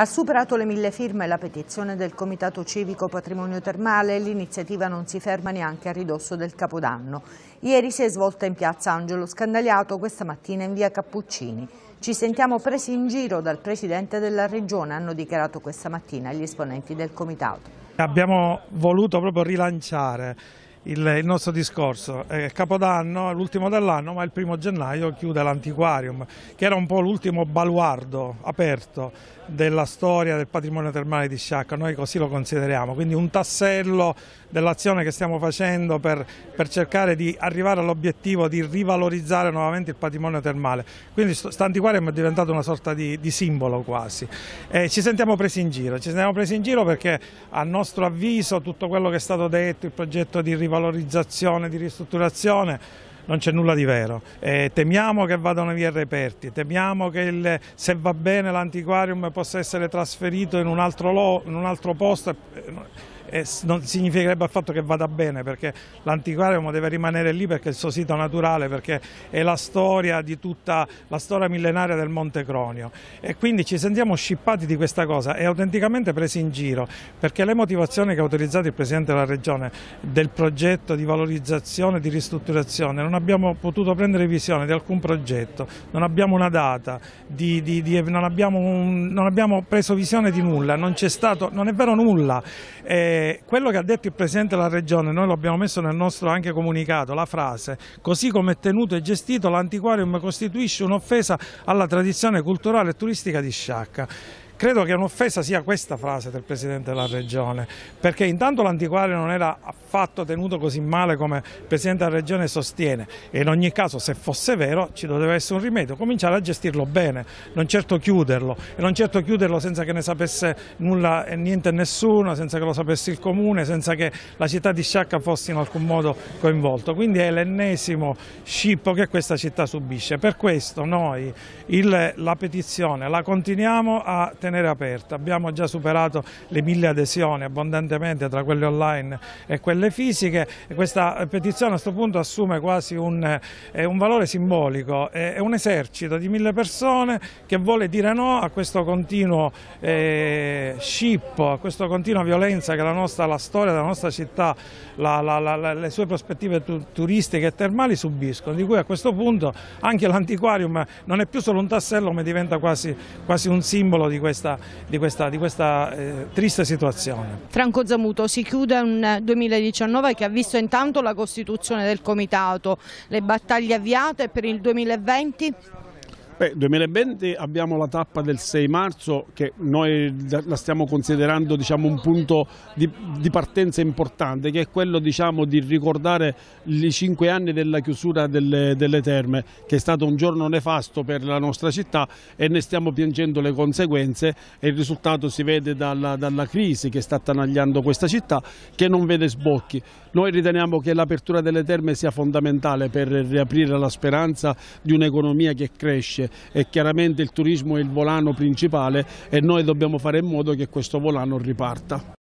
Ha superato le mille firme la petizione del Comitato Civico Patrimonio Termale e l'iniziativa non si ferma neanche a ridosso del Capodanno. Ieri si è svolta in piazza Angelo Scandagliato, questa mattina in via Cappuccini. Ci sentiamo presi in giro dal Presidente della Regione, hanno dichiarato questa mattina gli esponenti del Comitato. Abbiamo voluto proprio rilanciare il, il nostro discorso. Eh, Capodanno l'ultimo dell'anno, ma il primo gennaio chiude l'antiquarium, che era un po' l'ultimo baluardo aperto della storia del patrimonio termale di Sciacca, noi così lo consideriamo, quindi un tassello dell'azione che stiamo facendo per, per cercare di arrivare all'obiettivo di rivalorizzare nuovamente il patrimonio termale. Quindi sta è diventato una sorta di, di simbolo quasi. Eh, ci sentiamo presi in giro, ci sentiamo presi in giro perché a nostro avviso tutto quello che è stato detto, il progetto di rivalorizzazione, valorizzazione, di ristrutturazione, non c'è nulla di vero. E temiamo che vadano via reperti, temiamo che il, se va bene l'antiquarium possa essere trasferito in un altro, lo, in un altro posto. Eh, non significherebbe affatto che vada bene perché l'antiquario deve rimanere lì perché è il suo sito naturale, perché è la storia di tutta la storia millenaria del Monte Cronio e quindi ci sentiamo scippati di questa cosa e autenticamente presi in giro perché le motivazioni che ha utilizzato il Presidente della Regione del progetto di valorizzazione, e di ristrutturazione, non abbiamo potuto prendere visione di alcun progetto, non abbiamo una data, di, di, di, non, abbiamo un, non, abbiamo preso visione di nulla, non, è, stato, non è vero nulla. Eh, quello che ha detto il Presidente della Regione, noi lo abbiamo messo nel nostro anche comunicato, la frase, così come è tenuto e gestito l'antiquarium costituisce un'offesa alla tradizione culturale e turistica di Sciacca. Credo che un'offesa sia questa frase del Presidente della Regione, perché intanto l'antiquario non era affatto tenuto così male come il Presidente della Regione sostiene e in ogni caso se fosse vero ci doveva essere un rimedio, cominciare a gestirlo bene, non certo chiuderlo e non certo chiuderlo senza che ne sapesse nulla e niente nessuno, senza che lo sapesse il Comune, senza che la città di Sciacca fosse in alcun modo coinvolto. Quindi è l'ennesimo scippo che questa città subisce. Per questo noi il, la petizione la continuiamo a tenere mantenere aperta. Abbiamo già superato le mille adesioni abbondantemente tra quelle online e quelle fisiche questa petizione a questo punto assume quasi un, eh, un valore simbolico, è, un esercito di mille persone che vuole dire no a questo continuo eh, scippo, a questa continua violenza che la, nostra, la storia della nostra città, la, la, le sue prospettive tu, turistiche e termali subiscono, di cui a questo punto anche l'antiquarium non è più solo un tassello ma diventa quasi, quasi un simbolo di questo questa, di questa, di questa eh, triste situazione. Franco Zamuto, si chiude un 2019 eh, che ha visto intanto la costituzione del Comitato, le battaglie avviate per il 2020? Beh, 2020 abbiamo la tappa del 6 marzo che noi la stiamo considerando diciamo, un punto di, di, partenza importante che è quello diciamo, di ricordare i cinque anni della chiusura delle, delle, terme che è stato un giorno nefasto per la nostra città e ne stiamo piangendo le conseguenze e il risultato si vede dalla, dalla crisi che sta attanagliando questa città che non vede sbocchi. Noi riteniamo che l'apertura delle terme sia fondamentale per riaprire la speranza di un'economia che cresce perché chiaramente il turismo è il volano principale e noi dobbiamo fare in modo che questo volano riparta.